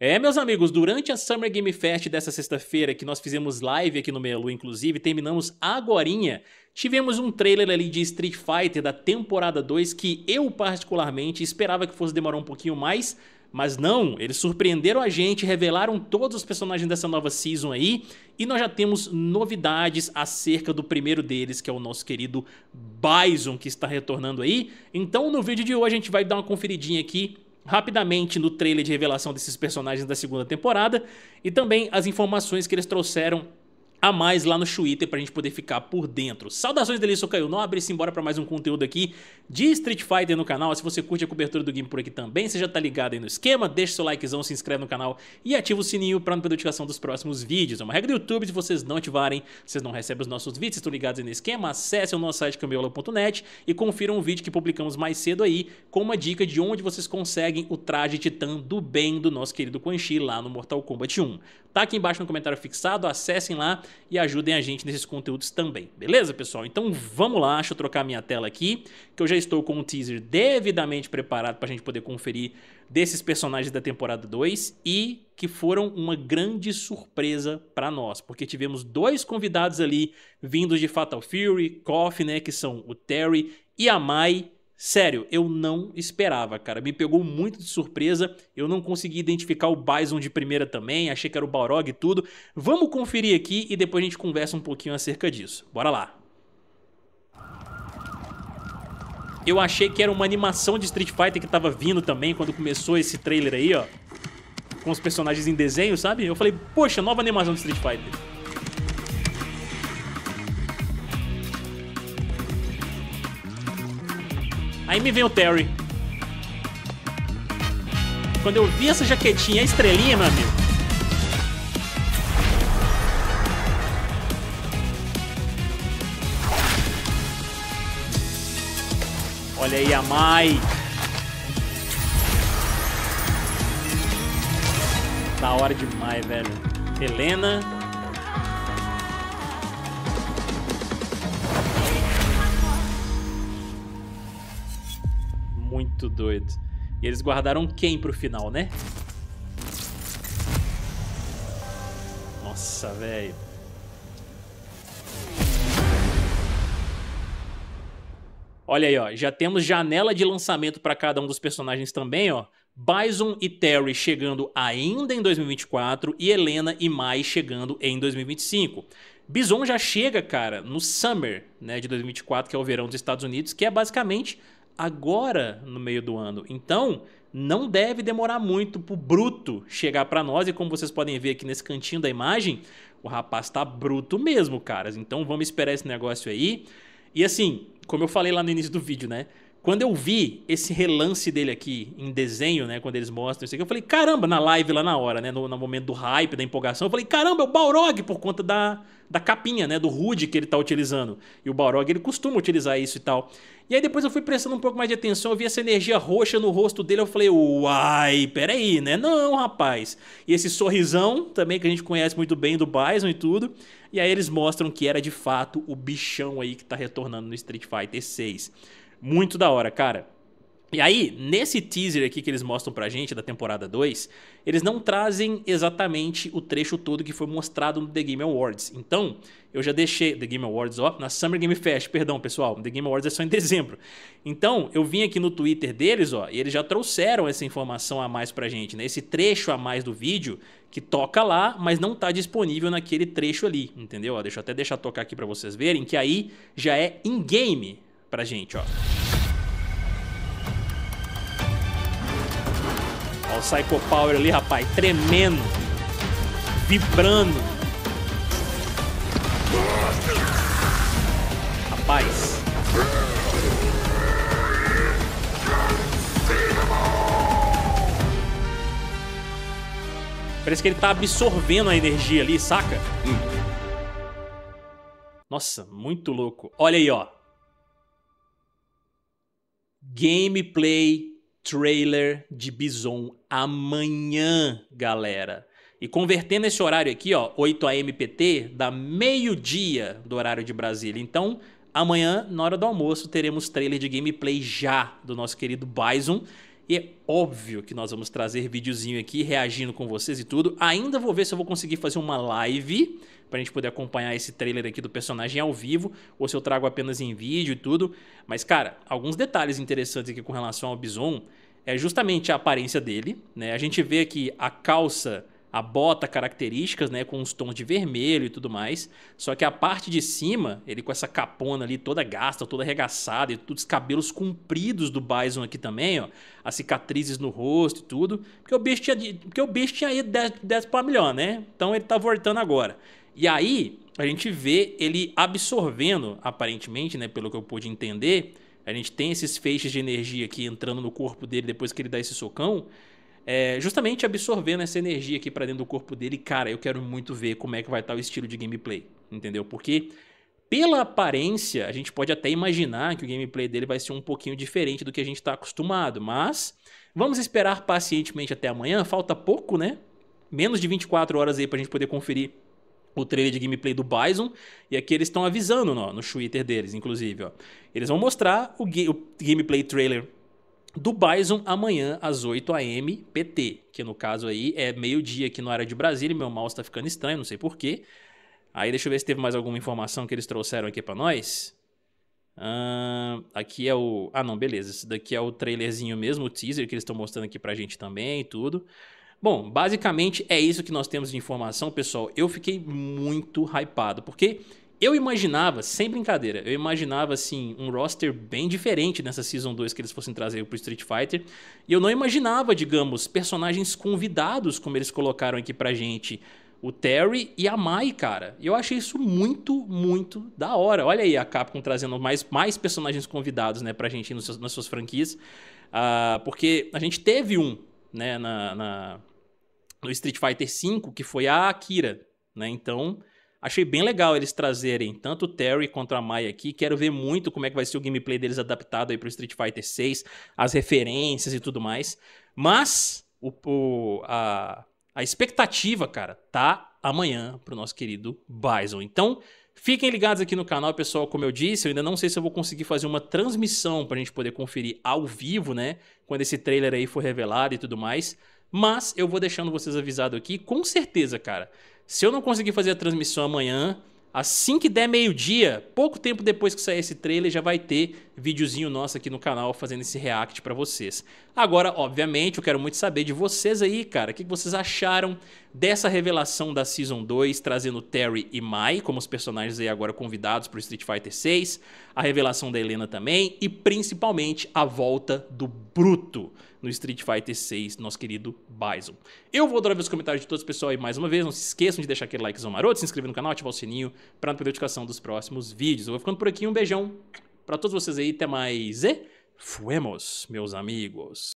É, meus amigos, durante a Summer Game Fest dessa sexta-feira, que nós fizemos live aqui no Melu, inclusive, terminamos agorinha, tivemos um trailer ali de Street Fighter da temporada 2 que eu particularmente esperava que fosse demorar um pouquinho mais, mas não, eles surpreenderam a gente, revelaram todos os personagens dessa nova season aí, e nós já temos novidades acerca do primeiro deles, que é o nosso querido Bison, que está retornando aí. Então no vídeo de hoje a gente vai dar uma conferidinha aqui rapidamente no trailer de revelação desses personagens da segunda temporada e também as informações que eles trouxeram a mais lá no Twitter pra gente poder ficar por dentro. Saudações dele, sou Caio Nobre, simbora pra mais um conteúdo aqui de Street Fighter no canal. Se você curte a cobertura do game por aqui também, você já tá ligado aí no esquema, deixa seu likezão, se inscreve no canal e ativa o sininho pra não perder notificação dos próximos vídeos. É uma regra do YouTube, se vocês não ativarem, vocês não recebem os nossos vídeos, estão ligados aí no esquema, acessem o nosso site cambiola.net e confiram um vídeo que publicamos mais cedo aí com uma dica de onde vocês conseguem o traje titã do bem do nosso querido Quan Chi lá no Mortal Kombat 1. Tá aqui embaixo no comentário fixado, acessem lá e ajudem a gente nesses conteúdos também. Beleza, pessoal? Então vamos lá, deixa eu trocar minha tela aqui, que eu já estou com um teaser devidamente preparado para a gente poder conferir desses personagens da temporada 2 e que foram uma grande surpresa para nós, porque tivemos dois convidados ali vindos de Fatal Fury, Coffin, né, que são o Terry e a Mai, Sério, eu não esperava, cara. Me pegou muito de surpresa. Eu não consegui identificar o Bison de primeira também. Achei que era o Balrog e tudo. Vamos conferir aqui e depois a gente conversa um pouquinho acerca disso. Bora lá. Eu achei que era uma animação de Street Fighter que tava vindo também quando começou esse trailer aí, ó. Com os personagens em desenho, sabe? Eu falei, poxa, nova animação de Street Fighter. Aí me vem o Terry. Quando eu vi essa jaquetinha, a estrelinha, meu amigo. Olha aí a Mai. Da hora demais, velho. Helena. muito doido. E eles guardaram quem pro final, né? Nossa, velho. Olha aí, ó, já temos janela de lançamento para cada um dos personagens também, ó. Bison e Terry chegando ainda em 2024 e Helena e Mai chegando em 2025. Bison já chega, cara, no Summer né, de 2024, que é o verão dos Estados Unidos, que é basicamente agora no meio do ano. Então, não deve demorar muito pro bruto chegar para nós e como vocês podem ver aqui nesse cantinho da imagem, o rapaz tá bruto mesmo, caras. Então, vamos esperar esse negócio aí. E assim, como eu falei lá no início do vídeo, né? Quando eu vi esse relance dele aqui em desenho, né? Quando eles mostram isso aqui, eu falei, caramba, na live lá na hora, né? No, no momento do hype, da empolgação, eu falei, caramba, é o Balrog, por conta da, da capinha, né? Do HUD que ele tá utilizando. E o Balrog, ele costuma utilizar isso e tal. E aí depois eu fui prestando um pouco mais de atenção, eu vi essa energia roxa no rosto dele, eu falei, uai, peraí, né? Não, rapaz. E esse sorrisão também que a gente conhece muito bem do Bison e tudo. E aí eles mostram que era de fato o bichão aí que tá retornando no Street Fighter 6. Muito da hora, cara. E aí, nesse teaser aqui que eles mostram pra gente da temporada 2, eles não trazem exatamente o trecho todo que foi mostrado no The Game Awards. Então, eu já deixei. The Game Awards, ó, na Summer Game Fest, perdão, pessoal. The Game Awards é só em dezembro. Então, eu vim aqui no Twitter deles, ó, e eles já trouxeram essa informação a mais pra gente, né? Esse trecho a mais do vídeo que toca lá, mas não tá disponível naquele trecho ali, entendeu? Ó, deixa eu até deixar tocar aqui para vocês verem, que aí já é in-game, pra gente, ó. Ó o Psycho Power ali, rapaz, tremendo, vibrando. Rapaz. Parece que ele tá absorvendo a energia ali, saca? Hum. Nossa, muito louco. Olha aí, ó gameplay trailer de Bison amanhã, galera. E convertendo esse horário aqui, ó, 8 a.m. PT, dá meio-dia do horário de Brasília. Então, amanhã, na hora do almoço, teremos trailer de gameplay já do nosso querido Bison. E é óbvio que nós vamos trazer videozinho aqui reagindo com vocês e tudo. Ainda vou ver se eu vou conseguir fazer uma live pra gente poder acompanhar esse trailer aqui do personagem ao vivo, ou se eu trago apenas em vídeo e tudo. Mas, cara, alguns detalhes interessantes aqui com relação ao Bison é justamente a aparência dele, né? A gente vê que a calça a bota características, né, com os tons de vermelho e tudo mais. Só que a parte de cima, ele com essa capona ali toda gasta, toda arregaçada e todos os cabelos compridos do Bison aqui também, ó, as cicatrizes no rosto e tudo, porque o bicho tinha, porque o bicho tinha ido 10, 10 para milhão, né? Então ele tá voltando agora. E aí a gente vê ele absorvendo, aparentemente, né, pelo que eu pude entender, a gente tem esses feixes de energia aqui entrando no corpo dele depois que ele dá esse socão é, justamente absorvendo essa energia aqui para dentro do corpo dele. Cara, eu quero muito ver como é que vai estar tá o estilo de gameplay, entendeu? Porque pela aparência, a gente pode até imaginar que o gameplay dele vai ser um pouquinho diferente do que a gente está acostumado, mas vamos esperar pacientemente até amanhã, falta pouco, né? Menos de 24 horas aí para a gente poder conferir o trailer de gameplay do Bison, e aqui eles estão avisando no Twitter deles, inclusive. Ó. Eles vão mostrar o, ga o gameplay trailer do Bison amanhã às 8 a.m. PT, que no caso aí é meio-dia aqui no área de Brasília, meu mouse tá ficando estranho, não sei porquê. Aí deixa eu ver se teve mais alguma informação que eles trouxeram aqui para nós. Uh, aqui é o. Ah, não, beleza. Esse daqui é o trailerzinho mesmo, o teaser que eles estão mostrando aqui pra gente também e tudo. Bom, basicamente é isso que nós temos de informação, pessoal. Eu fiquei muito hypado, porque eu imaginava, sem brincadeira, eu imaginava assim um roster bem diferente nessa Season 2 que eles fossem trazer pro Street Fighter. E eu não imaginava, digamos, personagens convidados como eles colocaram aqui pra gente. O Terry e a Mai, cara. E eu achei isso muito, muito da hora. Olha aí a Capcom trazendo mais, mais personagens convidados, né, pra gente nos nas suas franquias. Uh, porque a gente teve um, né, na, na, no Street Fighter V, que foi a Akira, né? Então, Achei bem legal eles trazerem tanto o Terry quanto a Mai aqui. Quero ver muito como é que vai ser o gameplay deles adaptado aí pro Street Fighter 6, as referências e tudo mais. Mas o, o, a, a expectativa, cara, tá amanhã pro nosso querido Bison. Então, Fiquem ligados aqui no canal, pessoal. Como eu disse, eu ainda não sei se eu vou conseguir fazer uma transmissão para a gente poder conferir ao vivo, né? Quando esse trailer aí for revelado e tudo mais. Mas eu vou deixando vocês avisado aqui. Com certeza, cara. Se eu não conseguir fazer a transmissão amanhã, assim que der meio-dia, pouco tempo depois que sair esse trailer, já vai ter videozinho nosso aqui no canal fazendo esse react para vocês. Agora, obviamente, eu quero muito saber de vocês aí, cara. O que vocês acharam dessa revelação da Season 2, trazendo Terry e Mai como os personagens aí agora convidados para Street Fighter 6, a revelação da Helena também e principalmente a volta do Bruto no Street Fighter 6, nosso querido Bison. Eu vou adorar ver os comentários de todos, pessoal, e mais uma vez, não se esqueçam de deixar aquele likezão maroto, se inscrever no canal, ativar o sininho para não perder a notificação dos próximos vídeos. Eu vou ficando por aqui, um beijão para todos vocês aí, até mais e fuemos, meus amigos.